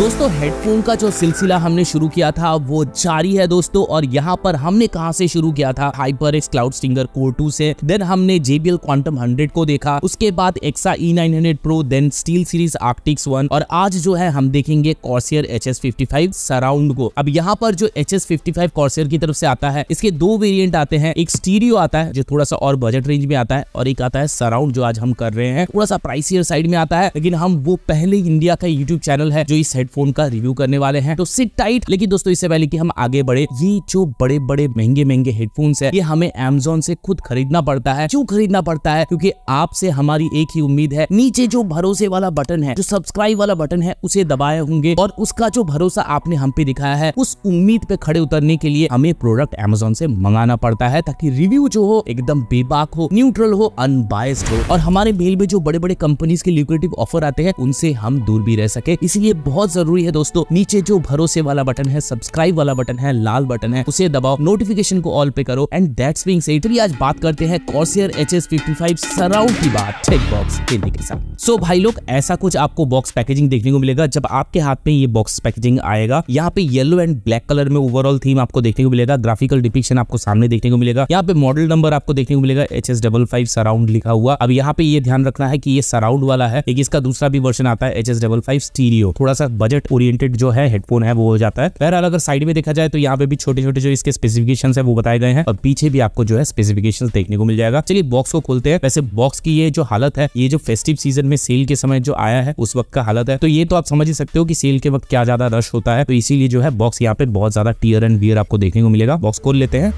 दोस्तों हेडफोन का जो सिलसिला हमने शुरू किया था वो जारी है दोस्तों और यहाँ पर हमने कहा से शुरू किया था hyper X cloud stinger core two से देन हमने जेबीएल क्वांटम हंड्रेड को देखा उसके बाद exa E nine hundred pro then SteelSeries Arctis one और आज जो है हम देखेंगे Corsair H S fifty five surround को अब यहाँ पर जो H S fifty five Corsair की तरफ से आता है इसके दो वेरियंट आते हैं एक स्टीरियो आता है जो थोड़ा सा और बजट रेंज में आता है और एक आता है सराउंड जो आज हम कर रहे हैं थोड़ा सा प्राइसियर साइड में आता है लेकिन हम वो पहले इंडिया का यूट्यूब चैनल है जो इस हेड हेडफोन का रिव्यू करने वाले हैं तो सिट टाइट लेकिन दोस्तों इससे पहले कि हम आगे बढ़े ये जो बड़े बड़े महंगे महंगे हेडफोन है ये हमें एमेजोन से खुद खरीदना पड़ता है क्यों खरीदना पड़ता है क्योंकि आपसे हमारी एक ही उम्मीद है नीचे जो भरोसे वाला बटन है जो सब्सक्राइब वाला बटन है उसे दबाए होंगे और उसका जो भरोसा आपने हम पे दिखाया है उस उम्मीद पे खड़े उतरने के लिए हमें प्रोडक्ट एमेजोन से मंगाना पड़ता है ताकि रिव्यू जो हो एकदम बेबाक हो न्यूट्रल हो अनबायस्ड हो और हमारे मेल में जो बड़े बड़े कंपनीज के लिक्रेटिव ऑफर आते हैं उनसे हम दूर भी रह सके इसलिए बहुत जरूरी है दोस्तों नीचे जो भरोसे वाला बटन है सब्सक्राइब वाला बटन है लाल बटन है उसे दबाओ नोटिफिकेशन को ऑल पे करो एंड दैट्स बीइंग सेड चलिए आज बात करते हैं Corsair H S fifty five surround की बात टेक बॉक्स के साथ सो भाई लोग ऐसा कुछ आपको बॉक्स पैकेजिंग देखने को मिलेगा जब आपके हाथ में ये बॉक्स पैकेजिंग आएगा यहाँ पे येलो एंड ब्लैक कलर में ओवरऑल थीम आपको देखने को मिलेगा ग्राफिकल डिपिक्शन आपको सामने देखने को मिलेगा यहाँ पे मॉडल नंबर आपको देखने को मिलेगा H S double five surround लिखा हुआ अब यहाँ पे ये ध्यान रखना है कि ये सराउंड वाला है एक इसका दूसरा भी वर्जन आता है H S double five stereo थोड़ा सा बजट ओरिएंटेड जो है हेडफोन है वो हो जाता है बहरहाल अगर साइड में देखा जाए तो यहाँ पे भी छोटे छोटे जो इसके स्पेसिफिकेशन है वो बताए गए हैं और पीछे भी आपको जो है स्पेसिफिकेशन देखने को मिल जाएगा चलिए बॉक्स को खोलते हैं वैसे बॉक्स की ये जो हालत है ये जो फेस्टिव सीजन में सेल के समय जो आया है उस वक्त का हालत है तो ये तो आप समझ ही सकते हो कि सेल के वक्त क्या ज्यादा रश होता है तो इसीलिए जो है बॉक्स यहाँ पे बहुत ज्यादा टीयर एंड वियर आपको देखने को मिलेगा बॉक्स खोल लेते हैं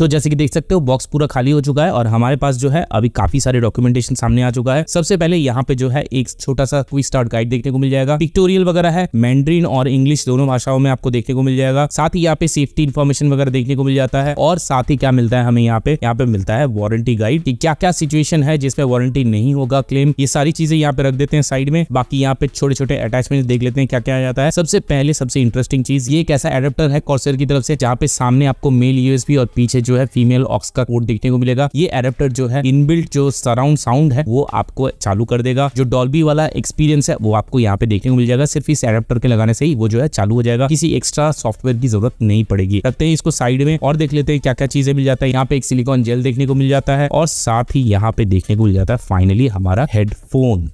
तो जैसे कि देख सकते हो बॉक्स पूरा खाली हो चुका है और हमारे पास जो है अभी काफी सारे डॉक्यूमेंटेशन सामने आ चुका है सबसे पहले यहाँ पे जो है एक छोटा सा क्विक स्टार्ट गाइड देखने को मिल जाएगा पिक्टोरियल वगैरह है मैंड्रीन और इंग्लिश दोनों भाषाओं में आपको देखने को मिल जाएगा साथ ही यहाँ पे सेफ्टी इन्फॉर्मेशन वगैरह देखने को मिल जाता है और साथ ही क्या मिलता है हमें यहाँ पे यहाँ पे मिलता है वारंटी गाइड की क्या क्या सिचुएशन है जिसमें वारंटी नहीं होगा क्लेम ये सारी चीजें यहाँ पे रख देते हैं साइड में बाकी यहाँ पे छोटे छोटे अटैचमेंट देख लेते हैं क्या क्या आ जाता है सबसे पहले सबसे इंटरेस्टिंग चीज ये एक ऐसा एडेप्टर है कॉर्सर की तरफ से जहाँ पे सामने आपको मेल यूएसबी और पीछे जो है फीमेल ऑक्स का कोड देखने को मिलेगा ये एडेप्टर जो है इनबिल्ट जो सराउंड साउंड है वो आपको चालू कर देगा जो डॉल्बी वाला एक्सपीरियंस है वो आपको यहाँ पे देखने को मिल जाएगा सिर्फ इस एडेप्टर के लगाने से ही वो जो है चालू हो जाएगा किसी एक्स्ट्रा सॉफ्टवेयर की जरूरत नहीं पड़ेगी रखते हैं इसको साइड में और देख लेते हैं क्या क्या चीजें मिल जाता है यहाँ पे एक सिलिकॉन जेल देखने को मिल जाता है और साथ ही यहाँ पे देखने को मिल जाता है फाइनली हमारा हेडफोन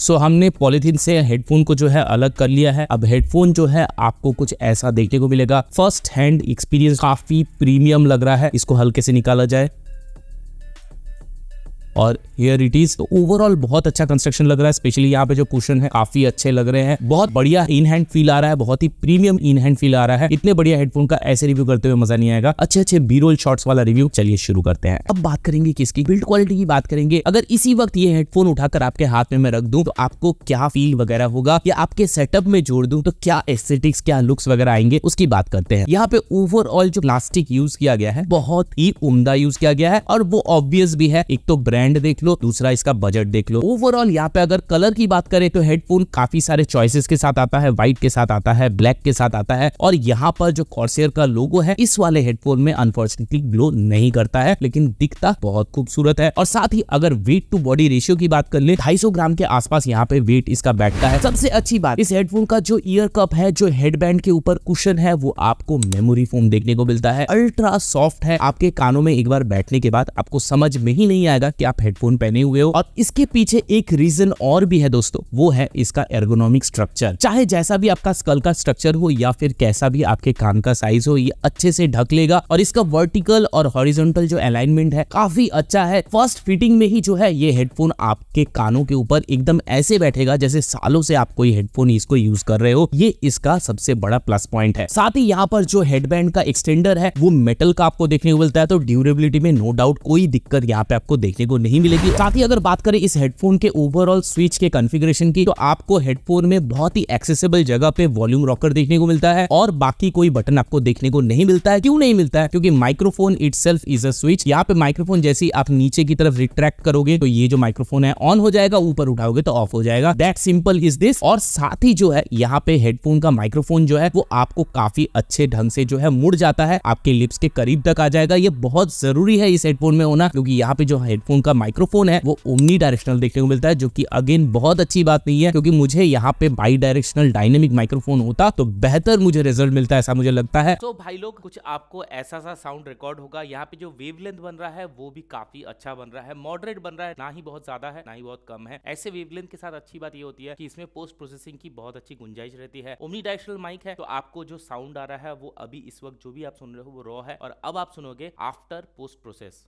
सो हमने पॉलिथीन से हेडफोन को जो है अलग कर लिया है अब हेडफोन जो है आपको कुछ ऐसा देखने को मिलेगा फर्स्ट हैंड एक्सपीरियंस काफी प्रीमियम लग रहा है इसको हल्के से निकाला जाए और हेयर इट इज ओवरऑल बहुत अच्छा कंस्ट्रक्शन लग रहा है स्पेशली यहाँ पे जो कुशन है काफी अच्छे लग रहे हैं बहुत बढ़िया इन हैंड फील आ रहा है बहुत ही प्रीमियम इन हैंड फील आ रहा है इतने बढ़िया हेडफोन का ऐसे रिव्यू करते हुए मजा नहीं आएगा अच्छे अच्छे बीरोल शॉर्ट्स वाला रिव्यू चलिए शुरू करते हैं अब बात करेंगे किसकी बिल्ड क्वालिटी की बात करेंगे अगर इसी वक्त ये हेडफोन उठाकर आपके हाथ में मैं रख दूं तो आपको क्या फील वगैरह होगा या आपके सेटअप में जोड़ दूं तो क्या एस्थेटिक्स क्या लुक्स वगैरह आएंगे उसकी बात करते हैं यहाँ पे ओवरऑल जो प्लास्टिक यूज किया गया है बहुत ही उमदा यूज किया गया है और वो ऑब्वियस भी है एक तो ब्रांड ब्रांड देख लो दूसरा इसका बजट देख लो ओवरऑल यहाँ पे अगर कलर की बात करें तो हेडफोन काफी सारे चॉइसेस के साथ आता है व्हाइट के साथ आता है ब्लैक के साथ आता है और यहाँ पर जो कॉर्सियर का लोगो है इस वाले हेडफोन में अनफॉर्चुनेटली ग्लो नहीं करता है लेकिन दिखता बहुत खूबसूरत है और साथ ही अगर वेट टू बॉडी रेशियो की बात कर ले ढाई ग्राम के आसपास यहाँ पे वेट इसका बैठता है सबसे अच्छी बात इस हेडफोन का जो ईयर कप है जो हेडबैंड के ऊपर कुशन है वो आपको मेमोरी फोम देखने को मिलता है अल्ट्रा सॉफ्ट है आपके कानों में एक बार बैठने के बाद आपको समझ में ही नहीं आएगा कि आप आप हेडफोन पहने हुए हो और इसके पीछे एक रीजन और भी है दोस्तों वो है इसका एर्गोनॉमिक स्ट्रक्चर चाहे जैसा भी आपका स्कल का स्ट्रक्चर हो या फिर कैसा भी आपके कान का साइज हो ये अच्छे से ढक लेगा और इसका वर्टिकल और हॉरिजोंटल जो अलाइनमेंट है काफी अच्छा है फर्स्ट फिटिंग में ही जो है ये हेडफोन आपके कानों के ऊपर एकदम ऐसे बैठेगा जैसे सालों से आप कोई हेडफोन इसको यूज कर रहे हो ये इसका सबसे बड़ा प्लस पॉइंट है साथ ही यहाँ पर जो हेडबैंड का एक्सटेंडर है वो मेटल का आपको देखने को मिलता है तो ड्यूरेबिलिटी में नो डाउट कोई दिक्कत यहाँ पे आपको देखने को नहीं मिलेगी साथ ही अगर बात करें इस हेडफोन के ओवरऑल स्विच के कॉन्फ़िगरेशन की तो आपको हेडफोन में बहुत ही एक्सेसिबल जगह पे वॉल्यूम रॉकर देखने को मिलता है और बाकी कोई बटन आपको देखने को नहीं मिलता है क्यों नहीं मिलता है क्योंकि microphone it is a switch यहाँ पे माइक्रोफोन जैसे आप नीचे की तरफ रिट्रैक्ट करोगे तो ये जो माइक्रोफोन है ऑन हो जाएगा ऊपर उठाओगे तो ऑफ हो जाएगा दैट सिंपल इज दिस और साथ ही जो है यहाँ पे हेडफोन का माइक्रोफोन जो है वो आपको काफी अच्छे ढंग से जो है मुड़ जाता है आपके लिप्स के करीब तक आ जाएगा ये बहुत जरूरी है इस हेडफोन में होना क्योंकि यहाँ पे जो हेडफोन उनका माइक्रोफोन है वो ओमनी डायरेक्शनल देखने को मिलता है जो की अगेन बहुत अच्छी बात नहीं है क्योंकि मुझे यहाँ पे बाई डायरेक्शनल डायनेमिक माइक्रोफोन होता तो बेहतर मुझे रिजल्ट मिलता है ऐसा मुझे लगता है तो भाई लोग कुछ आपको ऐसा सा साउंड रिकॉर्ड होगा यहाँ पे जो वेव बन रहा है वो भी काफी अच्छा बन रहा है मॉडरेट बन रहा है ना ही बहुत ज्यादा है ना ही बहुत कम है ऐसे वेव के साथ अच्छी बात ये होती है कि इसमें पोस्ट प्रोसेसिंग की बहुत अच्छी गुंजाइश रहती है ओमनी डायरेक्शनल माइक है तो आपको जो साउंड आ रहा है वो अभी इस वक्त जो भी आप सुन रहे हो वो रॉ है और अब आप सुनोगे after post process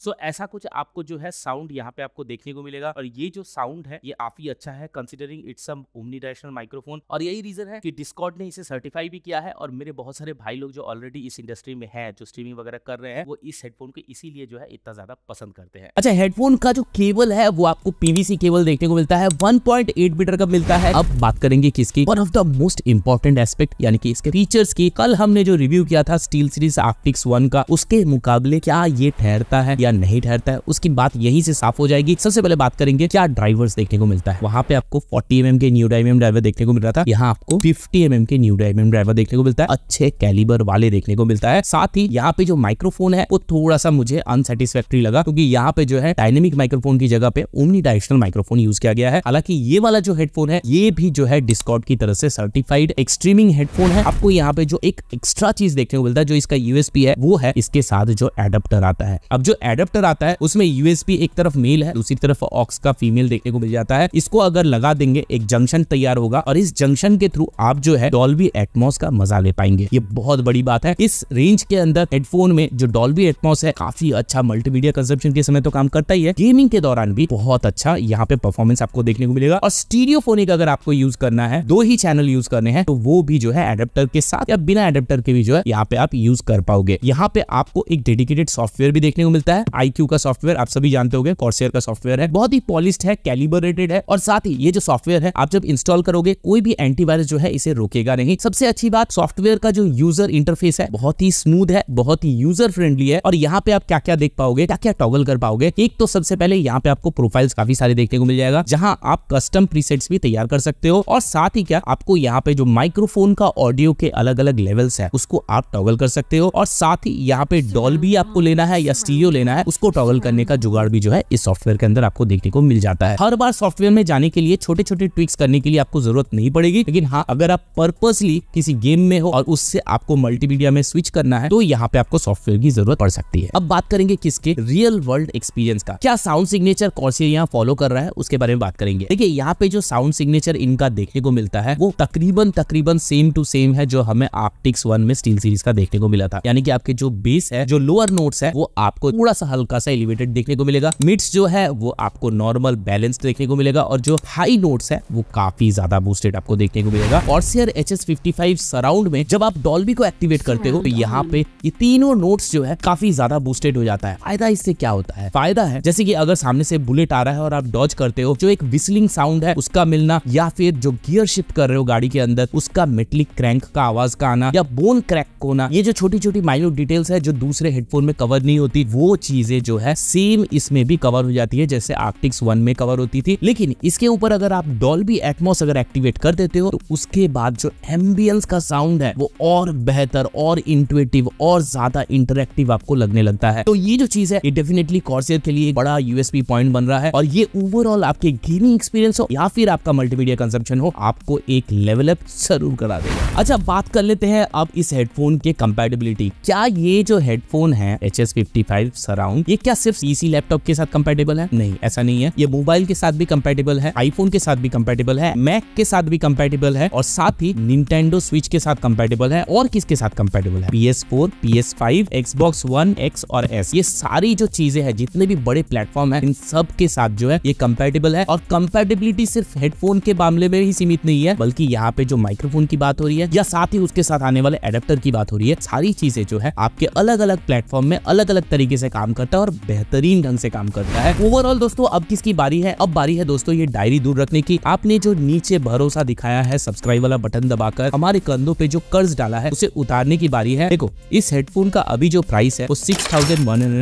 so so, ऐसा कुछ आपको जो है साउंड यहाँ पे आपको देखने को मिलेगा और ये जो साउंड है ये काफी अच्छा है considering it's omnidirectional microphone और यही रीजन है कि डिस्कॉर्ड ने इसे सर्टिफाई भी किया है और मेरे बहुत सारे भाई लोग जो ऑलरेडी इस इंडस्ट्री में है जो स्ट्रीमिंग वगैरह कर रहे हैं वो इस हेडफोन को इसीलिए जो है इतना ज्यादा पसंद करते हैं अच्छा हेडफोन का जो केबल है वो आपको पीवीसी केबल देखने को मिलता है वन मीटर का मिलता है अब बात करेंगे किसकी one of the most important aspect यानी कि इसके फीचर्स की कल हमने जो रिव्यू किया था स्टील सीरीज आर्टिक्स वन का उसके मुकाबले क्या ये ठहरता है ठहरता नहीं ठहरता है उसकी बात यही से साफ हो जाएगी सबसे पहले बात करेंगे क्या ड्राइवर्स देखने को मिलता है वहां पे आपको फोर्टी एम mm के न्यू डायमियम ड्राइवर देखने को मिल रहा था यहाँ आपको फिफ्टी एम mm के न्यू डायमियम ड्राइवर देखने को मिलता है अच्छे कैलिबर वाले देखने को मिलता है साथ ही यहाँ पे जो माइक्रोफोन है वो थोड़ा सा मुझे अनसेटिस्फेक्ट्री लगा क्योंकि यहाँ पे जो है डायनेमिक माइक्रोफोन की जगह पे ओमनी डायरेक्शनल माइक्रोफोन यूज किया गया है हालांकि ये वाला जो हेडफोन है ये भी जो है डिस्कॉट की तरफ से सर्टिफाइड एक्सट्रीमिंग हेडफोन है आपको यहाँ पे जो एक एक्स्ट्रा चीज देखने को मिलता है जो इसका यूएसपी है वो है इसके साथ जो एडप्टर आता है अब जो एडेप्टर आता है उसमें यूएसपी एक तरफ मेल है दूसरी तरफ ऑक्स का फीमेल देखने को मिल जाता है इसको अगर लगा देंगे एक जंक्शन तैयार होगा और इस जंक्शन के थ्रू आप जो है डॉल्बी एटमोस का मजा ले पाएंगे ये बहुत बड़ी बात है इस रेंज के अंदर हेडफोन में जो डॉल्बी एटमोस है काफी अच्छा मल्टीमीडिया कंजप्शन के समय तो काम करता ही है गेमिंग के दौरान भी बहुत अच्छा यहाँ पे परफॉर्मेंस आपको देखने को मिलेगा और स्टीरियोफोनिक अगर आपको यूज करना है दो ही चैनल यूज करने हैं तो वो भी जो है एडेप्टर के साथ या बिना एडेप्टर के भी जो है यहाँ पे आप यूज कर पाओगे यहाँ पे आपको एक डेडिकेटेड सॉफ्टवेयर भी देखने को मिलता है है आई का सॉफ्टवेयर आप सभी जानते हो कॉर्सियर का सॉफ्टवेयर है बहुत ही पॉलिश है कैलिबरेटेड है और साथ ही ये जो सॉफ्टवेयर है आप जब इंस्टॉल करोगे कोई भी एंटीवायरस जो है इसे रोकेगा नहीं सबसे अच्छी बात सॉफ्टवेयर का जो यूजर इंटरफेस है बहुत ही स्मूथ है बहुत ही यूजर फ्रेंडली है और यहाँ पे आप क्या क्या देख पाओगे क्या क्या टॉगल कर पाओगे एक तो सबसे पहले यहाँ पे आपको प्रोफाइल्स काफी सारे देखने को मिल जाएगा जहाँ आप कस्टम प्रीसेट्स भी तैयार कर सकते हो और साथ ही क्या आपको यहाँ पे जो माइक्रोफोन का ऑडियो के अलग अलग लेवल्स है उसको आप टॉगल कर सकते हो और साथ ही यहाँ पे डॉल भी आपको लेना है या स्टीरियो लेना करना है उसको टॉगल करने का जुगाड़ भी जो है इस सॉफ्टवेयर के अंदर आपको देखने को मिल जाता है हर बार सॉफ्टवेयर में जाने के लिए छोटे छोटे ट्विक्स करने के लिए आपको जरूरत नहीं पड़ेगी लेकिन हाँ अगर आप पर्पसली किसी गेम में हो और उससे आपको मल्टीमीडिया में स्विच करना है तो यहाँ पे आपको सॉफ्टवेयर की जरूरत पड़ सकती है अब बात करेंगे किसके रियल वर्ल्ड एक्सपीरियंस का क्या साउंड सिग्नेचर कॉर्सियर यहाँ फॉलो कर रहा है उसके बारे में बात करेंगे देखिए यहाँ पे जो साउंड सिग्नेचर इनका देखने को मिलता है वो तकरीबन तकरीबन सेम टू सेम है जो हमें आप्टिक्स वन में स्टील सीरीज का देखने को मिला था यानी कि आपके जो बेस है जो लोअर नोट्स है वो आपको थोड़ा सा सा हल्का सा एलिवेटेड देखने को मिलेगा मिड्स जो है वो आपको नॉर्मल बैलेंस देखने को मिलेगा और जो हाई नोट्स है वो काफी ज्यादा बूस्टेड आपको देखने को मिलेगा और सीयर एच एस सराउंड में जब आप डॉल्बी को एक्टिवेट करते हो तो यहाँ पे ये तीनों नोट्स जो है काफी ज्यादा बूस्टेड हो जाता है फायदा इससे क्या होता है फायदा है जैसे कि अगर सामने से बुलेट आ रहा है और आप डॉज करते हो जो एक विस्लिंग साउंड है उसका मिलना या फिर जो गियर शिफ्ट कर रहे हो गाड़ी के अंदर उसका मेटलिक क्रैंक का आवाज का आना या बोन क्रैक को ना ये जो छोटी छोटी माइन्यूट डिटेल्स है जो दूसरे हेडफोन में कवर नहीं होती वो चीज चीजें जो है सेम इसमें भी कवर हो जाती है जैसे आर्टिक्स वन में कवर होती थी लेकिन इसके ऊपर अगर आप डॉल भी एटमोस अगर एक्टिवेट कर देते हो तो उसके बाद जो एम्बियंस का साउंड है वो और बेहतर और इंटुएटिव और ज्यादा इंटरेक्टिव आपको लगने लगता है तो ये जो चीज है ये डेफिनेटली कॉर्सियर के लिए बड़ा यूएसपी पॉइंट बन रहा है और ये ओवरऑल आपके गेमिंग एक्सपीरियंस हो या फिर आपका मल्टीमीडिया कंसेप्शन हो आपको एक लेवल अप जरूर करा देगा अच्छा बात कर लेते हैं अब इस हेडफोन के कंपेटेबिलिटी क्या ये जो हेडफोन है एच एस फिफ्टी फाइव रहा हूँ ये क्या सिर्फ इसी लैपटॉप के साथ कम्पेटेबल है नहीं ऐसा नहीं है ये मोबाइल के साथ भी कम्पेटेबल है आईफोन के साथ भी कम्पेटेबल है मैक के साथ भी कम्पेटेबल है और साथ ही निंटेंडो स्विच के साथ कम्पेटेबल है और किसके साथ कम्पेटेबल है P S four P S five Xbox one X और एस ये सारी जो चीजें हैं जितने भी बड़े प्लेटफॉर्म है इन सब के साथ जो है ये कम्पेटेबल है और कम्पेटेबिलिटी सिर्फ हेडफोन के मामले में ही सीमित नहीं है बल्कि यहाँ पे जो माइक्रोफोन की बात हो रही है या साथ ही उसके साथ आने वाले एडेप्टर की बात हो रही है सारी चीजें जो है आपके अलग अलग प्लेटफॉर्म में अलग अलग तरीके से काम करता है और बेहतरीन ढंग से काम करता है ओवरऑल दोस्तों अब किसकी बारी है अब बारी है दोस्तों ये डायरी दूर रखने की आपने जो नीचे भरोसा दिखाया है सब्सक्राइब वाला बटन दबाकर हमारे कंधों पे जो कर्ज डाला है उसे उतारने की बारी है देखो इस हेडफोन का अभी जो प्राइस है वो सिक्स थाउजेंड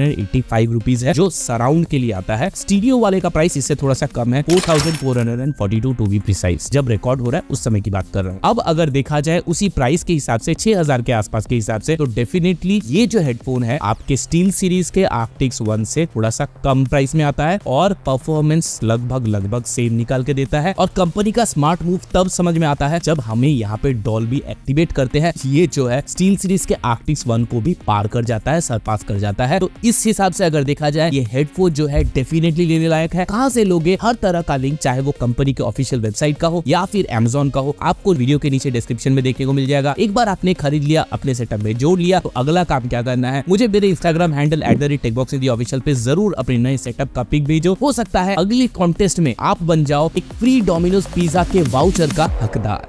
है जो सराउंड के लिए आता है स्टीडियो वाले का प्राइस इससे थोड़ा सा कम है फोर टू बी प्रिसाइज जब रिकॉर्ड हो रहा है उस समय की बात कर रहा हूँ अब अगर देखा जाए उसी प्राइस के हिसाब से छह के आसपास के हिसाब से तो डेफिनेटली ये जो हेडफोन है आपके स्टील सीरीज के आर्टिक्स वन से थोड़ा सा कम प्राइस में आता है और परफॉर्मेंस लगभग लगभग सेम निकाल के देता है और कंपनी का स्मार्ट मूव तब समझ में आता है जब हमें यहाँ पे डॉल भी एक्टिवेट करते हैं ये जो है स्टील सीरीज के आर्टिक्स वन को भी पार कर जाता है सरपास कर जाता है तो इस हिसाब से अगर देखा जाए ये हेडफोन जो है डेफिनेटली लेने लायक है कहाँ से लोगे हर तरह का लिंक चाहे वो कंपनी के ऑफिशियल वेबसाइट का हो या फिर एमेजोन का हो आपको वीडियो के नीचे डिस्क्रिप्शन में देखने को मिल जाएगा एक बार आपने खरीद लिया अपने सेटअप में जोड़ लिया तो अगला काम क्या करना है मुझे मेरे Instagram handle at the rate techbox India official पे जरूर अपने नए सेटअप का पिक भेजो हो सकता है अगली कॉन्टेस्ट में आप बन जाओ एक फ्री डोमिनोज पिज्जा के वाउचर का हकदार